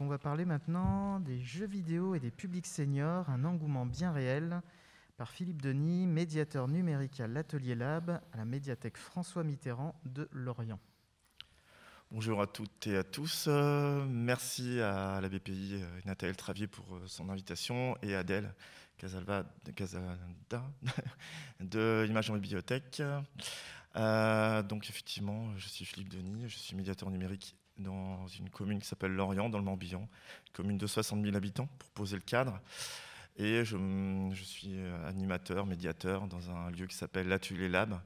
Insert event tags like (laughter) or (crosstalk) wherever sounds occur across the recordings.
on va parler maintenant des jeux vidéo et des publics seniors, un engouement bien réel, par Philippe Denis, médiateur numérique à l'Atelier Lab, à la médiathèque François Mitterrand de Lorient. Bonjour à toutes et à tous. Euh, merci à la BPI et euh, Nathalie Travier pour euh, son invitation et à Adèle Casalva, Casalda (laughs) de Images en Bibliothèque. donc effectivement, je suis Philippe Denis, je suis médiateur numérique dans une commune qui s'appelle Lorient, dans le Morbihan, commune de 60 000 habitants, pour poser le cadre. Et je, suis euh, animateur, médiateur dans un lieu qui s'appelle l'Atelier Lab,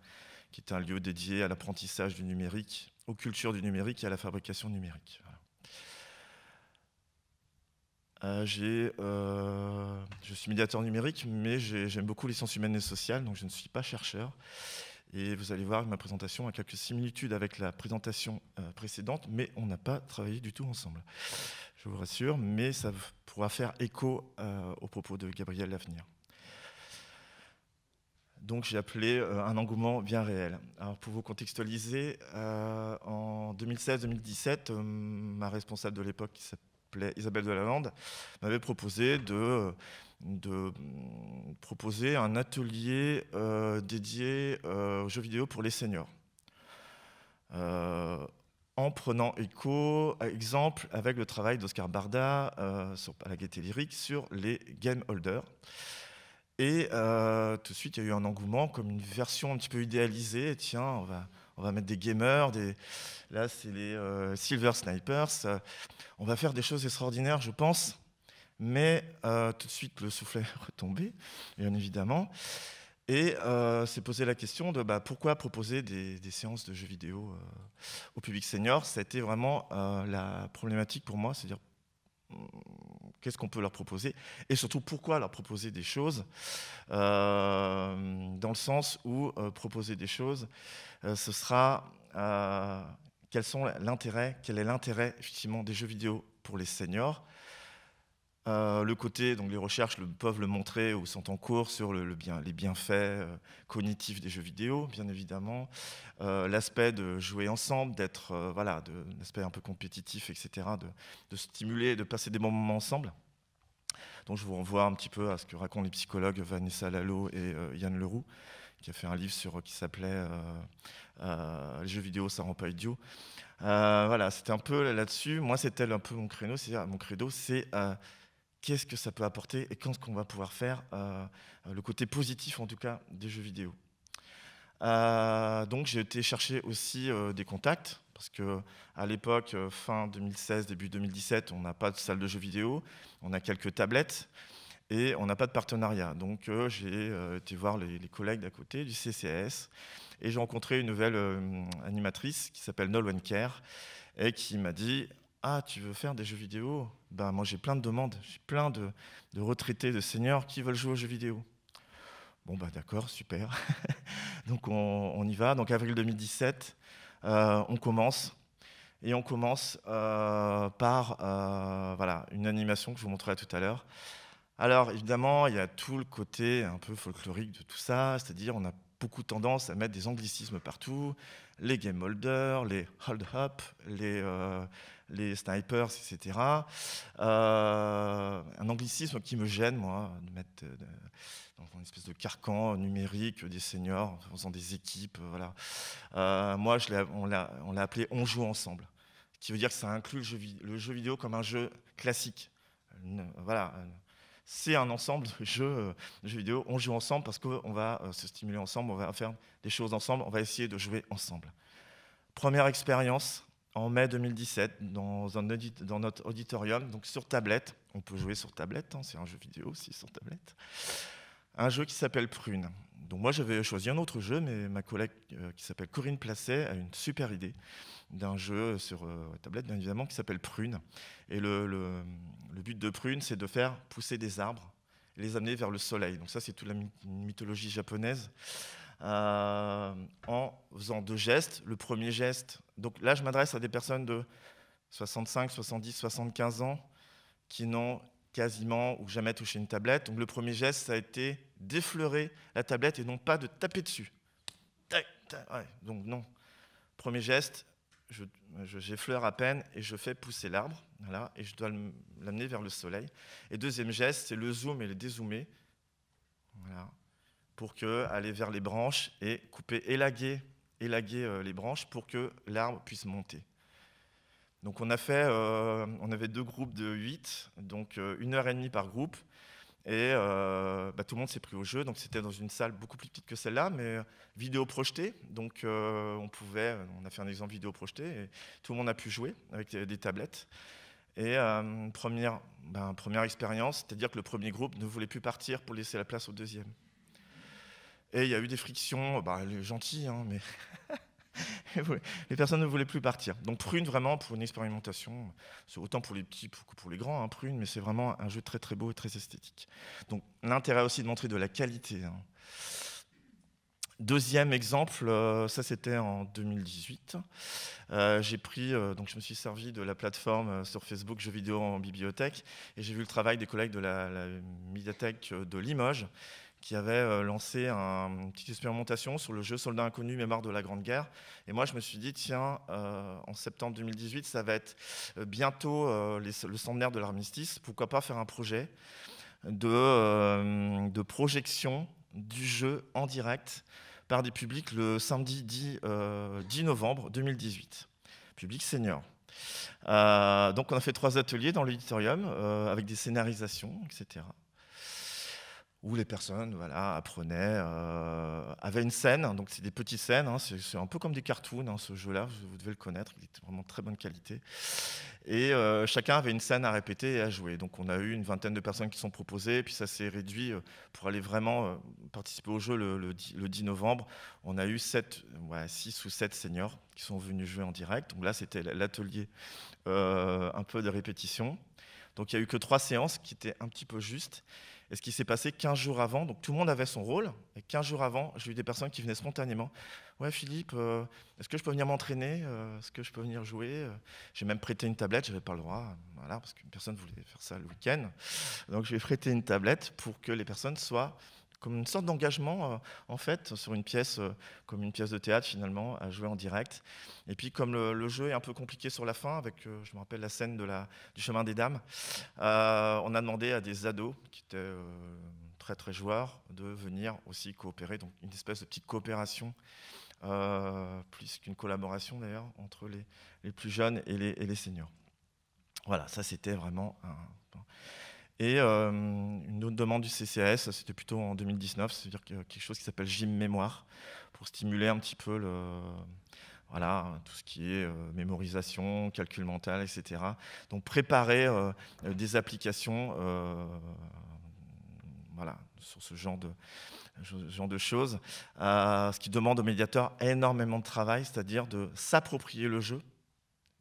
qui est un lieu dédié à l'apprentissage du numérique, aux cultures du numérique et à la fabrication numérique. Euh, euh, je suis médiateur numérique, mais j'aime beaucoup les sciences humaines et sociales, donc je ne suis pas chercheur. Et vous allez voir, que ma présentation a quelques similitudes avec la présentation euh, précédente, mais on n'a pas travaillé du tout ensemble. Je vous rassure, mais ça pourra faire écho euh, aux propos de Gabriel Lavenir. Donc j'ai appelé euh, un engouement bien réel. Alors pour vous contextualiser, en 2016-2017, ma responsable de l'époque qui s'appelait Isabelle Delalande m'avait proposé de de mm, proposer un atelier euh, dédié euh, aux jeux vidéo pour les seniors. Euh, en prenant écho, exemple, avec le travail d'Oscar Barda sur, à la gaieté lyrique sur les game holders. Et tout de suite, il y a eu un engouement comme une version un petit peu idéalisée. tiens, on va, on va mettre des gamers, des... là, c'est les Silver Snipers. On va faire des choses extraordinaires, je pense. Mais euh, tout de suite, le soufflet est (laughs) retombé, bien évidemment. Et euh, s'est posé la question de bah, pourquoi proposer des, séances de jeux vidéo euh, au public senior. Ça a été vraiment euh, la problématique pour moi, c'est-à-dire hmm, qu'est-ce qu'on peut leur proposer et surtout pourquoi leur proposer des choses dans le sens où proposer des choses, ce sera quels sont l'intérêt, quel est l'intérêt effectivement des jeux vidéo pour les seniors euh, le côté, donc les recherches peuvent le montrer ou sont en cours sur le, bien, les bienfaits euh, cognitifs des jeux vidéo, bien évidemment. Euh, l'aspect de jouer ensemble, d'être, voilà, de, l'aspect un peu compétitif, etc., de, de, stimuler, de passer des bons moments ensemble. Donc je vous renvoie un petit peu à ce que racontent les psychologues Vanessa Lalo et Yann Leroux, qui a fait un livre sur, qui s'appelait Les jeux vidéo, ça rend pas idiot. voilà, c'était un peu là-dessus. Moi, c'était un peu mon créneau. C'est, mon credo, c'est qu'est-ce que ça peut apporter et quand ce qu'on va pouvoir faire, euh, euh, le côté positif en tout cas des jeux vidéo. Euh, donc j'ai été chercher aussi des contacts parce qu'à à l'époque fin 2016 début 2017 on n'a pas de salle de jeux vidéo, on a quelques tablettes et on n'a pas de partenariat. Donc j'ai été voir les, collègues d'à côté du CCS et j'ai rencontré une nouvelle animatrice qui s'appelle Nolwenn Kerr et qui m'a dit ah, tu veux faire des jeux vidéo ben, Moi, j'ai plein de demandes. J'ai plein de, retraités, de seniors qui veulent jouer aux jeux vidéo. Bon, bah, d'accord, super. (laughs) Donc, on, y va. Donc, avril 2017, euh, on commence. Et on commence euh, par euh, voilà, une animation que je vous montrerai tout à l'heure. Alors, évidemment, il y a tout le côté un peu folklorique de tout ça, c'est-à-dire on a beaucoup tendance à mettre des anglicismes partout, les game holders, les hold up, les, les snipers, etc. Euh, un anglicisme qui me gêne, moi, de mettre euh, dans une espèce de carcan numérique des seniors, en faisant des équipes. Euh, voilà. moi, je on l'a appelé On joue ensemble, qui veut dire que ça inclut le jeu, le jeu vidéo comme un jeu classique. voilà. C'est un ensemble de jeux vidéo. On joue ensemble parce qu'on va se stimuler ensemble, on va faire des choses ensemble, on va essayer de jouer ensemble. Première expérience, en mai 2017 dans, un audit, dans notre auditorium, donc sur tablette. On peut jouer sur tablette, hein, c'est un jeu vidéo aussi sur tablette. Un jeu qui s'appelle Prune. Donc moi j'avais choisi un autre jeu, mais ma collègue euh, qui s'appelle Corinne Placet a une super idée d'un jeu sur euh, tablette, bien évidemment, qui s'appelle Prune. Et le, le, but de Prune, c'est de faire pousser des arbres les amener vers le soleil. Donc ça, c'est toute la mythologie japonaise. Euh, faisant deux gestes. Le premier geste, donc là je m'adresse à des personnes de 65, 70, 75 ans qui n'ont quasiment ou jamais touché une tablette. Donc le premier geste, ça a été d'effleurer la tablette et non pas de taper dessus. donc non. Premier geste, j'effleure je, à peine et je fais pousser l'arbre, voilà, et je dois l'amener vers le soleil. Et deuxième geste, c'est le zoom et le dézoomer, pour que aller vers les branches et couper, élaguer élaguer euh, les branches pour que l'arbre puisse monter. Donc on a fait, euh, on avait deux groupes de 8, donc euh, une heure et demie par groupe, et bah, tout le monde s'est pris au jeu. Donc c'était dans une salle beaucoup plus petite que celle-là, mais vidéo projetée. Donc on pouvait, on a fait un exemple vidéo projeté, et tout le monde a pu jouer avec des, tablettes. Et première, ben, première expérience, c'est-à-dire que le premier groupe ne voulait plus partir pour laisser la place au deuxième. Et il y a eu des frictions, euh, bah, gentil, hein, mais (laughs) les personnes ne voulaient plus partir. Donc Prune, vraiment, pour une expérimentation, c'est autant pour les petits que pour les grands, hein, Prune, mais c'est vraiment un jeu très très beau et très esthétique. Donc l'intérêt aussi de montrer de la qualité. Hein. Deuxième exemple, euh, ça c'était en 2018. Euh, j'ai pris, donc je me suis servi de la plateforme sur Facebook Jeux vidéo en bibliothèque et j'ai vu le travail des collègues de la, la médiathèque de Limoges qui avait euh, lancé un, une petite expérimentation sur le jeu Soldat inconnu, mémoire de la Grande Guerre. Et moi, je me suis dit, tiens, euh, en septembre 2018, ça va être euh, bientôt le centenaire de l'armistice, pourquoi pas faire un projet de, de, projection du jeu en direct par des publics le samedi 10, 10 novembre 2018, public senior. donc on a fait trois ateliers dans l'auditorium avec des scénarisations, etc où les personnes voilà, apprenaient, euh, avaient une scène, hein, donc c'est des petites scènes, hein, c'est un peu comme des cartoons, hein, ce jeu-là, vous devez le connaître, il était vraiment de très bonne qualité. Et euh, chacun avait une scène à répéter et à jouer. Donc on a eu une vingtaine de personnes qui sont proposées, et puis ça s'est réduit euh, pour aller vraiment participer au jeu le, 10, novembre. On a eu 7, 6 ou 7 seniors qui sont venus jouer en direct. Donc là, c'était l'atelier un peu de répétition. Donc il n'y a eu que trois séances qui étaient un petit peu justes. Et ce qui s'est passé 15 jours avant, donc tout le monde avait son rôle, et 15 jours avant, j'ai eu des personnes qui venaient spontanément. Ouais, Philippe, euh, est-ce que je peux venir m'entraîner euh, Est-ce que je peux venir jouer euh, J'ai même prêté une tablette, je n'avais pas le droit, voilà, parce qu'une personne voulait faire ça le week-end. Donc je vais prêter une tablette pour que les personnes soient comme une sorte d'engagement, euh, en fait, sur une pièce, euh, comme une pièce de théâtre, finalement, à jouer en direct. Et puis, comme le, jeu est un peu compliqué sur la fin, avec, euh, je me rappelle, la scène de la, du chemin des dames, on a demandé à des ados qui étaient très, très joueurs de venir aussi coopérer, donc une espèce de petite coopération. plus qu'une collaboration d'ailleurs entre les, les, plus jeunes et les, et les seniors. Voilà, ça c'était vraiment un... Et euh, une autre demande du CCAS, c'était plutôt en 2019, c'est-à-dire quelque chose qui s'appelle gym mémoire, pour stimuler un petit peu le, voilà, tout ce qui est euh, mémorisation, calcul mental, etc. Donc préparer euh, des applications voilà, sur ce genre de, genre de choses, ce qui demande au médiateur énormément de travail, c'est-à-dire de s'approprier le jeu,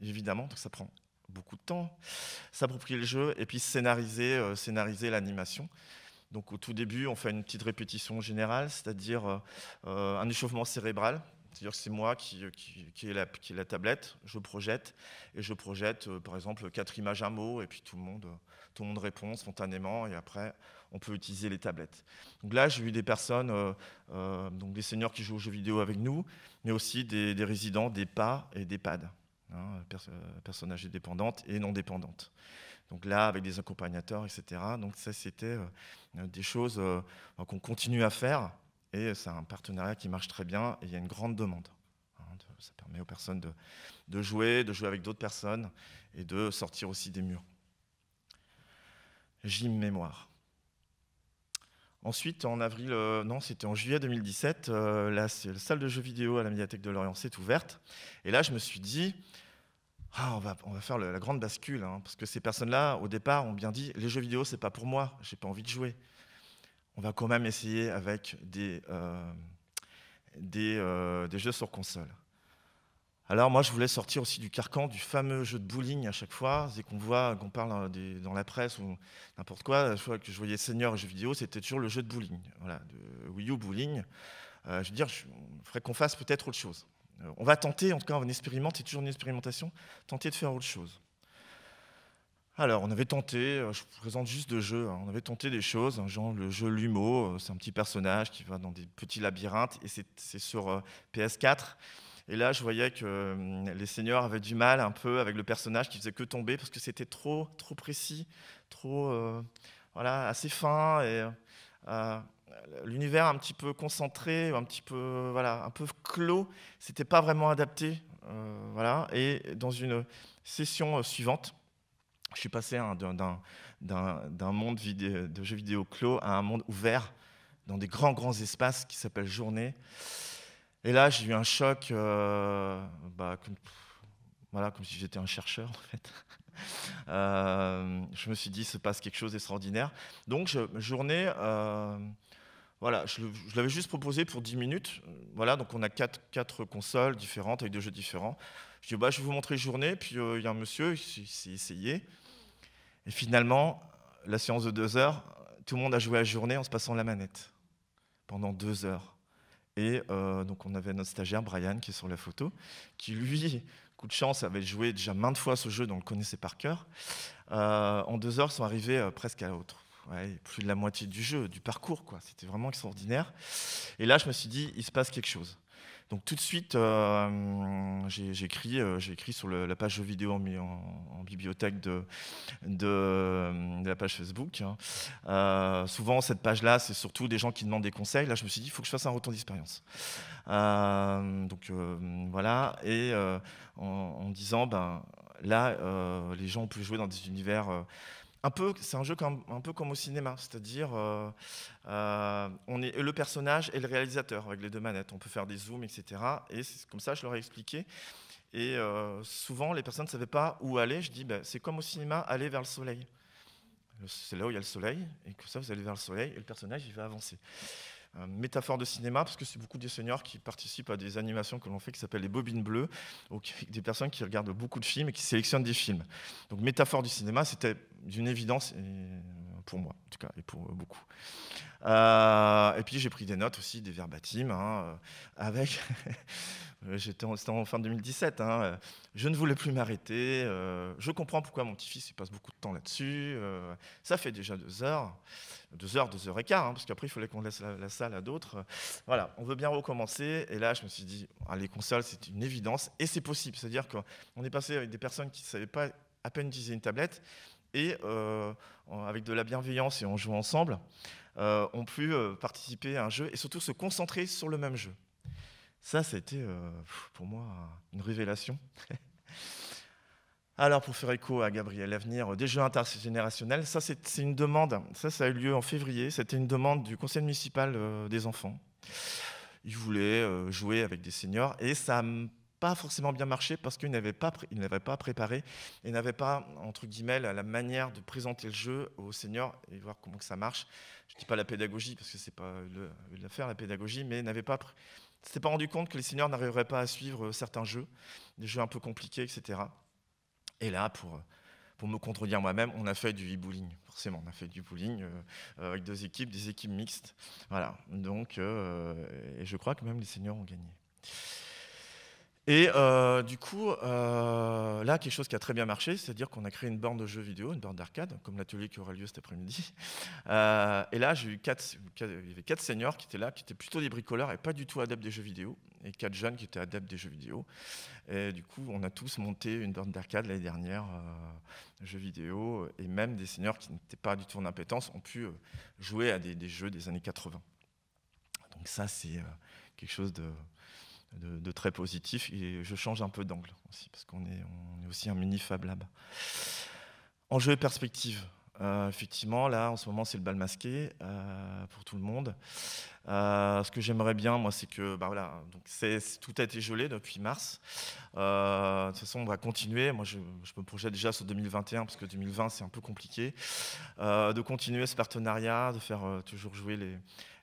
évidemment, donc ça prend beaucoup de temps, s'approprier le jeu et puis scénariser, euh, scénariser l'animation. Donc au tout début, on fait une petite répétition générale, c'est-à-dire euh, euh, un échauffement cérébral. C'est-à-dire que c'est moi qui, qui, qui, ai la, qui, la, tablette, je projette, et je projette par exemple quatre images, à mots et puis tout le, monde, tout le monde répond spontanément, et après on peut utiliser les tablettes. Donc là, j'ai vu des personnes, donc des seniors qui jouent aux jeux vidéo avec nous, mais aussi des, des résidents des PA et des pads. Hein, euh, personnages personnes dépendantes et non dépendantes. Donc là, avec des accompagnateurs, etc. Donc ça, c'était euh, euh, des choses qu'on continue à faire et c'est un partenariat qui marche très bien et il y a une grande demande. Hein, ça permet aux personnes de, jouer, de jouer avec d'autres personnes et de sortir aussi des murs. Gym mémoire. Ensuite, en avril, non, c'était en juillet 2017, la, la, salle de jeux vidéo à la médiathèque de Lorient s'est ouverte. Et là, je me suis dit, ah, on, va, faire la grande bascule, hein, parce que ces personnes-là, au départ, ont bien dit, les jeux vidéo, c'est pas pour moi, j'ai pas envie de jouer. On va quand même essayer avec des, euh, euh, jeux sur console. Alors moi, je voulais sortir aussi du carcan du fameux jeu de bowling à chaque fois. c'est qu'on voit, qu'on parle hein, dans la presse ou n'importe quoi, je fois que je voyais Seigneur » et jeux vidéo, c'était toujours le jeu de bowling, de Wii U bowling. Euh, je veux dire, je, il qu'on fasse peut-être autre chose. Euh, on va tenter, en tout cas on expérimente, c'est toujours une expérimentation, tenter de faire autre chose. Alors, on avait tenté, euh, je vous présente juste deux jeux, hein. on avait tenté des choses, hein, genre le jeu Lumo, euh, c'est un petit personnage qui va dans des petits labyrinthes, et c'est sur PS4. Et là, je voyais que les seniors avaient du mal un peu avec le personnage qui faisait que tomber, parce que c'était trop, trop précis, trop, voilà, assez fin, et euh, l'univers un petit peu concentré, un petit peu, voilà, un peu clos, c'était pas vraiment adapté. Euh, voilà. Et dans une session euh, suivante, je suis passé d'un monde de jeux vidéo clos à un monde ouvert dans des grands, grands espaces qui s'appellent Journée. Et là, j'ai eu un choc, bah, comme, voilà, comme si j'étais un chercheur, en fait. (laughs) je me suis dit, se passe quelque chose d'extraordinaire. Donc, je, journée, voilà, je, l'avais juste proposé pour 10 minutes. Euh, voilà, donc on a 4, consoles différentes avec deux jeux différents. Je dis, bah, je vais vous montrer journée. Puis euh, il y a un monsieur, il s'est essayé. Et finalement, la séance de 2 heures, tout le monde a joué à journée en se passant la manette pendant 2 heures. Et euh, donc on avait notre stagiaire Brian qui est sur la photo, qui lui, coup de chance, avait joué déjà maintes fois ce jeu, donc le connaissait par cœur. en deux heures, ils sont arrivés presque à l'autre plus de la moitié du jeu, du parcours. quoi. C'était vraiment extraordinaire. Et là, je me suis dit, il se passe quelque chose. Donc tout de suite, euh, j'ai écrit, euh, sur la page vidéo en, en, bibliothèque de, la page Facebook. Hein. Euh, souvent, cette page-là, c'est surtout des gens qui demandent des conseils. Là, je me suis dit, il faut que je fasse un retour d'expérience. donc voilà, et en, disant, ben, là, les gens ont pu jouer dans des univers un peu, c'est un jeu un peu comme au cinéma, c'est-à-dire euh, euh, on est le personnage et le réalisateur avec les deux manettes. On peut faire des zooms, etc. Et comme ça, je leur ai expliqué. Et euh, souvent, les personnes ne savaient pas où aller. Je dis, ben, c'est comme au cinéma, aller vers le soleil. C'est là où il y a le soleil, et comme ça, vous allez vers le soleil, et le personnage, il va avancer métaphore de cinéma, parce que c'est beaucoup des seniors qui participent à des animations que l'on fait qui s'appellent les bobines bleues, (laughs) des personnes qui regardent beaucoup de films et qui sélectionnent des films. Donc métaphore du cinéma, c'était d'une évidence pour moi, en tout cas, et pour euh, beaucoup. Euh, et puis j'ai pris des notes aussi, des verbatims, hein, euh, avec. (laughs) J'étais en, en, fin 2017. Hein, je ne voulais plus m'arrêter. je comprends pourquoi mon petit-fils passe beaucoup de temps là-dessus. ça fait déjà deux heures, deux heures, deux heures et quart, hein, parce qu'après il fallait qu'on laisse la, salle à d'autres. Voilà, on veut bien recommencer. Et là, je me suis dit, ah, les consoles, c'est une évidence et c'est possible. C'est-à-dire qu'on est passé avec des personnes qui ne savaient pas à peine utiliser une tablette et euh, avec de la bienveillance et en jouant ensemble, euh, ont pu euh, participer à un jeu et surtout se concentrer sur le même jeu. Ça, c'était a pour moi une révélation. (laughs) Alors, pour faire écho à Gabriel, l'avenir des jeux intergénérationnels, ça, c'est une demande. Ça, ça a eu lieu en février. C'était une demande du conseil municipal des enfants. Ils voulaient jouer avec des seniors et ça pas forcément bien marché parce qu'ils n'avaient pas, il n'avait pas préparé et n'avait pas, entre guillemets, la, manière de présenter le jeu aux seniors et voir comment que ça marche. Je ne dis pas la pédagogie parce que c'est pas l'affaire, la pédagogie, mais n'avait pas s'était pas rendu compte que les seniors n'arriveraient pas à suivre euh, certains jeux, des jeux un peu compliqués, etc. Et là, pour, euh, pour me contredire moi-même, on a fait du e-bowling, forcément, on a fait du bowling euh, avec deux équipes, des équipes mixtes. Voilà, donc, et je crois que même les seniors ont gagné. Et euh, du coup, euh, là, quelque chose qui a très bien marché, c'est-à-dire qu'on a créé une borne de jeux vidéo, une borne d'arcade, comme l'atelier qui aura lieu cet après-midi. (laughs) Euh, et là, j'ai eu quatre, il y avait quatre seniors qui étaient là, qui étaient plutôt des bricoleurs et pas du tout adeptes des jeux vidéo, et quatre jeunes qui étaient adeptes des jeux vidéo. Et du coup, on a tous monté une borne d'arcade l'année dernière, jeux vidéo, et même des seniors qui n'étaient pas du tout en impétence ont pu jouer à des jeux des années 80. Donc ça, c'est quelque chose de de, très positif. Et je change un peu d'angle aussi, parce qu'on est, on est, aussi un mini Fab Lab. Enjeu et perspective. Euh, effectivement, là, en ce moment, c'est le bal masqué euh, pour tout le monde. Euh, ce que j'aimerais bien, moi, c'est que, bah, voilà, donc tout a été gelé depuis mars. de toute façon, on va continuer. Moi, je, je, me projette déjà sur 2021 parce que 2020, c'est un peu compliqué. de continuer ce partenariat, de faire toujours jouer les,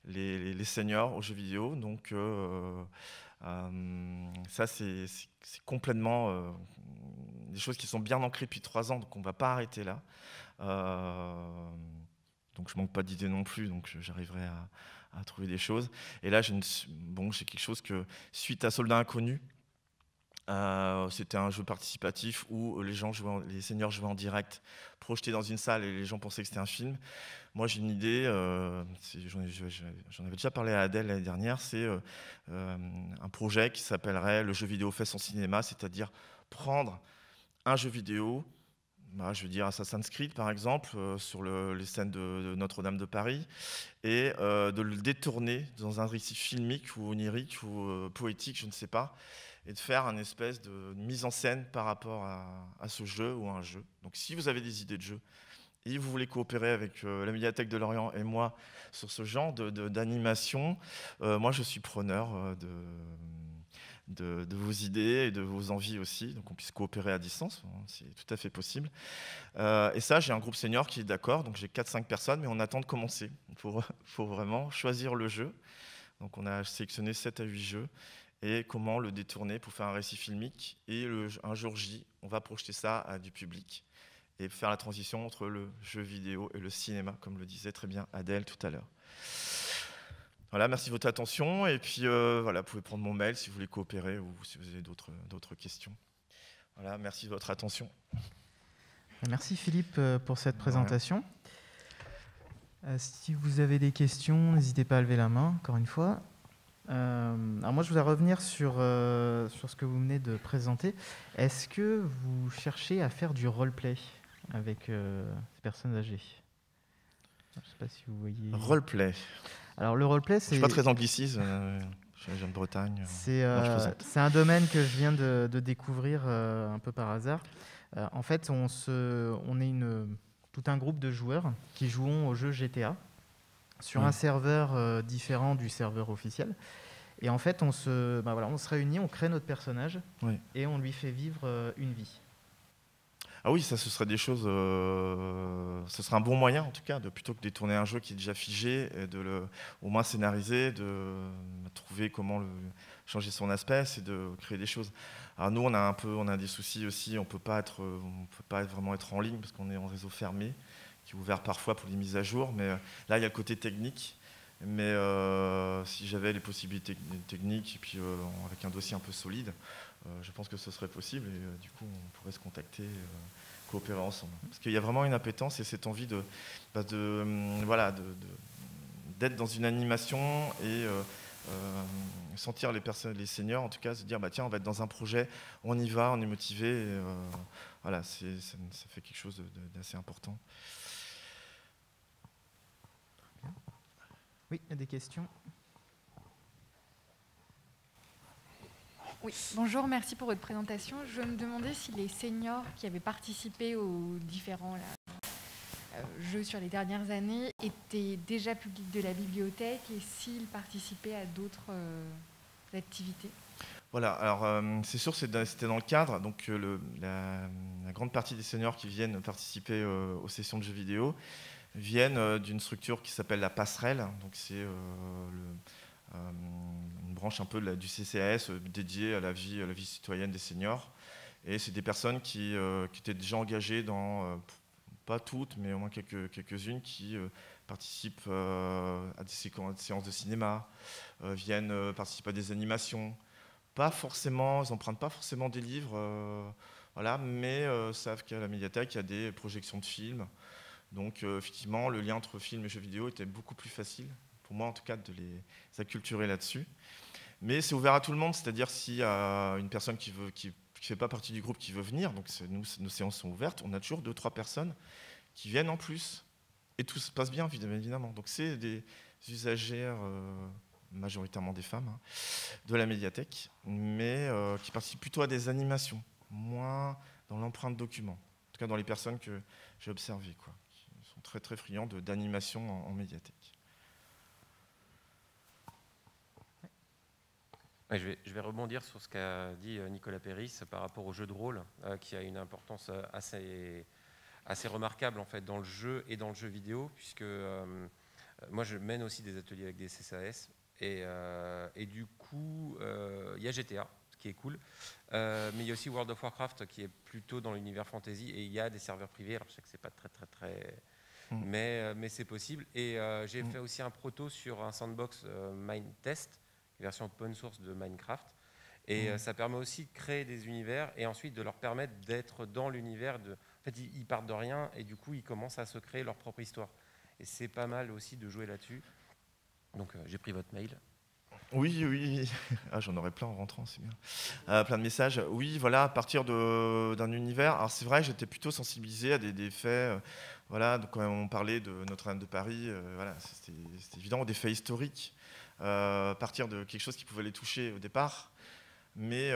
les, les, seniors aux jeux vidéo. Donc euh, ça, c'est complètement euh, des choses qui sont bien ancrées depuis trois ans, donc on ne va pas arrêter là. Euh, donc je manque pas d'idées non plus, donc j'arriverai à, trouver des choses. Et là, j'ai bon, quelque chose que, suite à Soldat Inconnu, euh, c'était un jeu participatif où les, gens jouaient en, les seniors jouaient en direct, projetés dans une salle et les gens pensaient que c'était un film. Moi, j'ai une idée, euh, j'en avais déjà parlé à Adèle l'année dernière, c'est euh, un projet qui s'appellerait Le jeu vidéo fait son cinéma, c'est-à-dire prendre un jeu vidéo, bah, je veux dire Assassin's Creed par exemple, sur les scènes de, Notre-Dame de Paris, et de le détourner dans un récit filmique ou onirique ou poétique, je ne sais pas, et de faire une espèce de mise en scène par rapport à, ce jeu ou à un jeu. Donc si vous avez des idées de jeu et vous voulez coopérer avec euh, la médiathèque de Lorient et moi sur ce genre d'animation, de, de, euh, moi je suis preneur euh, de, de, vos idées et de vos envies aussi, donc on puisse coopérer à distance, hein, c'est tout à fait possible. et ça, j'ai un groupe senior qui est d'accord, donc j'ai 4-5 personnes, mais on attend de commencer. Il faut, faut, vraiment choisir le jeu. Donc on a sélectionné 7 à 8 jeux et comment le détourner pour faire un récit filmique. Et le, un jour J, on va projeter ça à du public et faire la transition entre le jeu vidéo et le cinéma, comme le disait très bien Adèle tout à l'heure. Voilà, merci de votre attention. Et puis, euh, voilà, vous pouvez prendre mon mail si vous voulez coopérer ou si vous avez d'autres questions. Voilà, merci de votre attention. Merci Philippe euh, pour cette présentation. Euh, si vous avez des questions, n'hésitez pas à lever la main, encore une fois. Euh, alors moi, je voudrais revenir sur, euh, sur ce que vous venez de présenter. Est-ce que vous cherchez à faire du roleplay avec euh, ces personnes âgées Je ne sais pas si vous voyez. Roleplay. Alors le roleplay, c'est. Je suis pas très angliciste. je Bretagne. C'est un domaine que je viens de, découvrir un peu par hasard. en fait, on, se, on est une, tout un groupe de joueurs qui jouons au jeu GTA sur un serveur euh, différent du serveur officiel. Et en fait, on se, bah on se réunit, on crée notre personnage et on lui fait vivre euh, une vie. Ah oui, ça, ce serait des choses. Euh, ce serait un bon moyen, en tout cas, de plutôt que de détourner un jeu qui est déjà figé, de le, au moins scénariser, de, trouver comment le, changer son aspect, c'est de créer des choses. Alors nous, on a un peu, on a des soucis aussi. On peut pas être, on peut pas vraiment être en ligne parce qu'on est en réseau fermé ouvert parfois pour les mises à jour. Mais euh, là, il y a côté technique. Mais euh, si j'avais les possibilités techniques et puis euh, avec un dossier un peu solide, je pense que ce serait possible et du coup on pourrait se contacter, coopérer ensemble. Parce qu'il y a vraiment une appétence et cette envie de, bah, de hum, voilà, de, d'être dans une animation et sentir les personnes, les seniors en tout cas, se dire bah tiens on va être dans un projet, on y va, on est motivé. voilà, c'est, ça, ça, fait quelque chose d'assez important. Oui, il y a des questions. Oui, bonjour, merci pour votre présentation. Je me demandais si les seniors qui avaient participé aux différents euh, jeux sur les dernières années étaient déjà publics de la bibliothèque et s'ils participaient à d'autres euh, activités. Voilà, alors euh, c'est sûr, c'était dans le cadre. Donc la, grande partie des seniors qui viennent participer aux sessions de jeux vidéo viennent euh, d'une structure qui s'appelle la passerelle. Donc c'est euh, euh, une branche un peu du CCAS dédiée à la vie, citoyenne des seniors. Et c'est des personnes qui, étaient déjà engagées dans, pas toutes, mais au moins quelques, unes qui participent à des séances de cinéma, viennent participer à des animations. Pas forcément, ils n'empruntent pas forcément des livres, voilà, mais savent qu'à la médiathèque, il y a des projections de films. Donc euh, effectivement, le lien entre film et jeux vidéo était beaucoup plus facile, pour moi en tout cas, de les acculturer là-dessus. Mais c'est ouvert à tout le monde, c'est-à-dire s'il y a une personne qui ne qui, fait pas partie du groupe qui veut venir, donc nos séances sont ouvertes, on a toujours deux, trois personnes qui viennent en plus. Et tout se passe bien, évidemment. Donc c'est des usagères, euh, majoritairement des femmes, hein, de la médiathèque, mais euh, qui participent plutôt à des animations, moins dans l'empreinte document, en tout cas dans les personnes que j'ai observées. Quoi très très friand d'animation en, médiathèque. je, vais, je, vais, rebondir sur ce qu'a dit euh, Nicolas Péris par rapport au jeu de rôle, euh, qui a une importance euh, assez, assez remarquable en fait dans le jeu et dans le jeu vidéo, puisque moi je mène aussi des ateliers avec des CSAS, et, et du coup il y a GTA, ce qui est cool. mais il y a aussi World of Warcraft qui est plutôt dans l'univers fantasy et il y a des serveurs privés. Alors je sais que c'est pas très très très Mm. Euh, mais, c'est possible. Et euh, j'ai mm. fait aussi un proto sur un sandbox euh, Test version open source de Minecraft. Et mm. ça permet aussi de créer des univers et ensuite de leur permettre d'être dans l'univers. De... En fait, ils partent de rien et du coup, ils commencent à se créer leur propre histoire. Et c'est pas mal aussi de jouer là-dessus. Donc, j'ai pris votre mail. Oui, oui. (laughs) Ah, j'en aurais plein en rentrant, c'est bien. Euh, plein de messages. Oui, voilà, à partir d'un univers. Alors c'est vrai, j'étais plutôt sensibilisé à des, des faits. Euh, voilà, donc quand on parlait de Notre-Dame de Paris, euh, voilà, c'était évident, des faits historiques. à partir de quelque chose qui pouvait les toucher au départ. Mais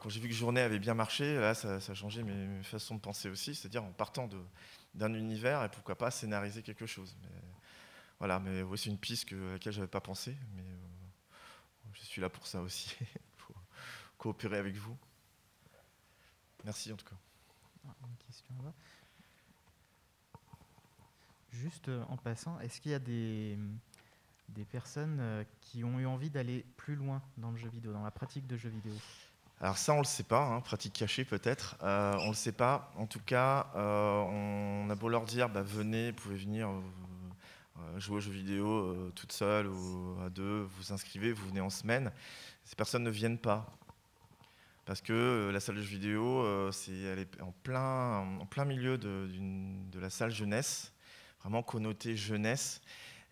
quand j'ai vu que Journée avait bien marché, là, ça, a changé mes, façons de penser aussi, c'est-à-dire en partant d'un univers et pourquoi pas scénariser quelque chose. voilà, mais voici c'est une piste à laquelle je n'avais pas pensé. Mais, suis là pour ça aussi, (laughs) pour coopérer avec vous. Merci en tout cas. Ah, Juste euh, en passant, est-ce qu'il y a des, mm, des personnes euh, qui ont eu envie d'aller plus loin dans le jeu vidéo, dans la pratique de jeu vidéo alors ça, on le sait pas, hein, pratique cachée peut-être. Euh, on le sait pas. En tout cas, on a beau leur dire, bah, venez, vous pouvez venir, euh, jouer aux jeux vidéo euh, toute seule ou à deux, vous inscrivez, vous venez en semaine. Ces personnes ne viennent pas. Parce que euh, la salle de jeux vidéo, c'est elle est en plein, en plein milieu de, la salle jeunesse, vraiment connotée jeunesse.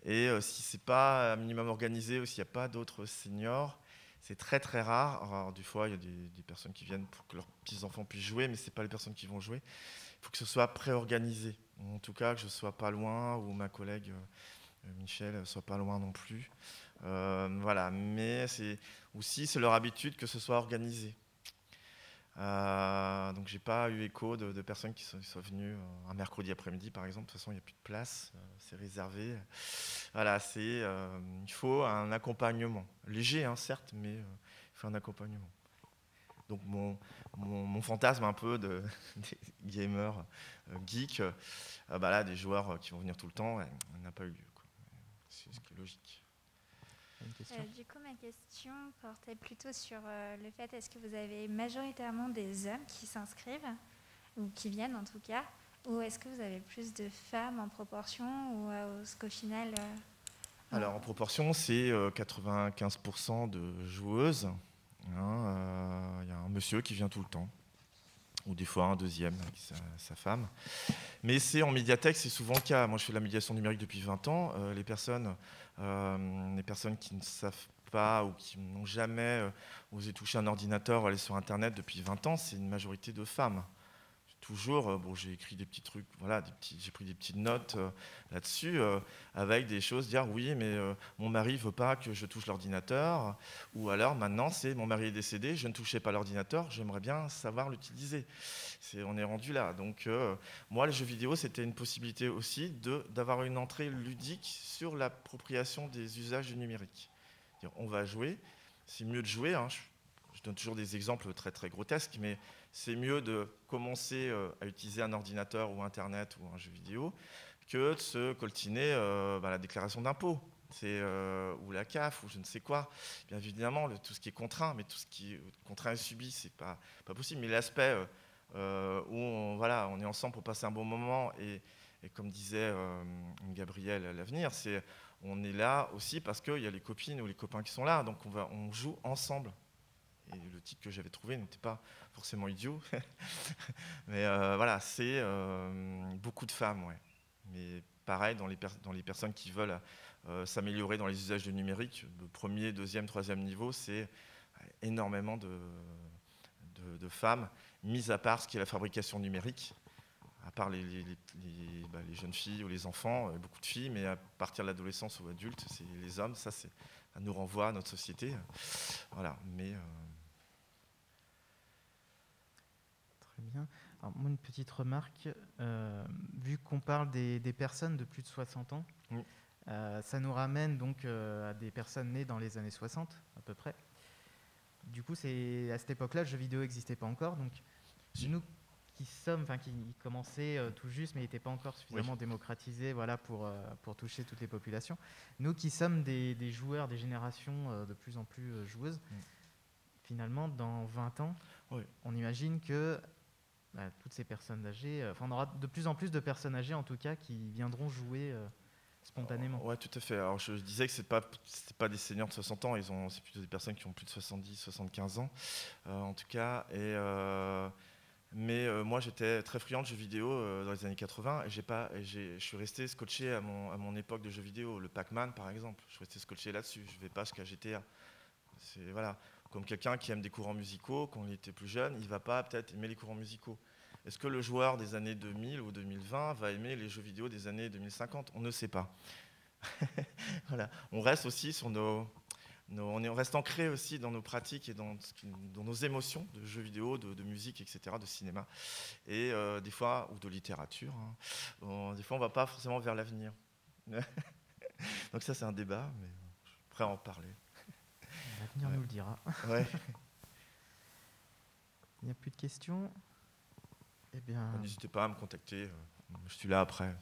Et si c'est pas un minimum organisé ou s'il n'y a pas d'autres seniors, c'est très très rare. du des fois, il y a des, personnes qui viennent pour que leurs petits-enfants puissent jouer, mais ce pas les personnes qui vont jouer. Il faut que ce soit préorganisé en tout cas que je ne sois pas loin, ou ma collègue euh, Michel soit pas loin non plus. Euh, voilà, mais c'est aussi c'est leur habitude que ce soit organisé. Euh, donc j'ai pas eu écho de, personnes qui sont, venues euh, un mercredi après-midi par exemple. De toute façon, il n'y a plus de place, c'est réservé. Voilà, c'est il faut un accompagnement léger, hein, certes, mais il faut un accompagnement. Donc mon mon, fantasme un peu de, (laughs) des gamers euh, geeks, euh, bah des joueurs euh, qui vont venir tout le temps, n'a pas eu lieu. C'est ce qui est logique. du coup, ma question portait plutôt sur le fait est-ce que vous avez majoritairement des hommes qui s'inscrivent, ou qui viennent en tout cas, ou est-ce que vous avez plus de femmes en proportion, ou est-ce qu'au final. Alors, en proportion, c'est 95% de joueuses il hein, euh, y a un monsieur qui vient tout le temps, ou des fois un deuxième, sa, femme. Mais c'est en médiathèque, c'est souvent le cas. Moi, je fais de la médiation numérique depuis 20 ans. Euh, les, personnes, euh, les personnes qui ne savent pas ou qui n'ont jamais osé toucher un ordinateur ou aller sur Internet depuis 20 ans, c'est une majorité de femmes toujours, euh, bon, j'ai écrit des petits trucs, voilà, j'ai pris des petites notes euh, là-dessus, euh, avec des choses, dire oui, mais mon mari veut pas que je touche l'ordinateur, ou alors maintenant c'est mon mari est décédé, je ne touchais pas l'ordinateur, j'aimerais bien savoir l'utiliser. C'est, on est rendu là. Donc moi, le jeu vidéo, c'était une possibilité aussi de, d'avoir une entrée ludique sur l'appropriation des usages du numérique. on va jouer, c'est mieux de jouer. Hein, je, je donne toujours des exemples très très grotesques, mais c'est mieux de commencer euh, à utiliser un ordinateur ou Internet ou un jeu vidéo que de se coltiner euh, bah, la déclaration d'impôt. Euh, ou la CAF ou je ne sais quoi. Bien évidemment, tout ce qui est contraint, mais tout ce qui est contraint et subi, c'est pas pas possible. Mais l'aspect où on, voilà, on est ensemble pour passer un bon moment et, comme disait euh, Gabriel à l'avenir, c'est on est là aussi parce qu'il y a les copines ou les copains qui sont là, donc on, va, on joue ensemble et le titre que j'avais trouvé n'était pas forcément idiot. (laughs) mais euh, voilà, c'est euh, beaucoup de femmes, ouais. Mais pareil, dans les, personnes qui veulent euh, s'améliorer dans les usages du numérique, le premier, deuxième, troisième niveau, c'est énormément de, femmes, mis à part ce qui est la fabrication numérique, à part les, bah, jeunes filles ou les enfants, beaucoup de filles, mais à partir de l'adolescence ou adulte, c'est les hommes, ça, ça nous renvoie à notre société. Voilà, mais... bien. Alors, une petite remarque. Euh, vu qu'on parle des, personnes de plus de 60 ans, euh, ça nous ramène donc euh, à des personnes nées dans les années 60, à peu près. Du coup, c'est à cette époque-là, le jeu vidéo n'existait pas encore. Donc, nous qui sommes, enfin, qui commençaient tout juste, mais n'étaient pas encore suffisamment démocratisé démocratisés voilà, pour, pour toucher toutes les populations, nous qui sommes des, joueurs, des générations de plus en plus joueuses, mm. finalement, dans 20 ans, on imagine que bah, toutes ces personnes âgées. Euh, on aura de plus en plus de personnes âgées, en tout cas, qui viendront jouer euh, spontanément. Ouais, tout à fait. Alors, je, disais que ce n'est pas, pas des seniors de 60 ans, ils ont, c'est plutôt des personnes qui ont plus de 70, 75 ans, euh, en tout cas. Et, mais moi, j'étais très friand de jeux vidéo dans les années 80 et, j'ai pas, j'ai, je suis resté scotché à mon, à mon époque de jeux vidéo. Le Pac-Man, par exemple, je suis resté scotché là-dessus. Je ne vais pas jusqu'à GTA. C'est, voilà. Comme quelqu'un qui aime des courants musicaux, quand il était plus jeune, il ne va pas peut-être aimer les courants musicaux. Est-ce que le joueur des années 2000 ou 2020 va aimer les jeux vidéo des années 2050 On ne sait pas. (laughs) voilà. On reste aussi sur nos, nos, on, reste ancré aussi dans nos pratiques et dans, dans nos émotions de jeux vidéo, de, musique, etc., de cinéma, et euh, des fois, ou de littérature. Hein. des fois, on ne va pas forcément vers l'avenir. (laughs) Donc ça, c'est un débat, mais euh, je suis prêt à en parler. L'avenir nous le dira. (laughs) Il n'y a plus de questions Eh bien. N'hésitez pas à me contacter. Je suis là après.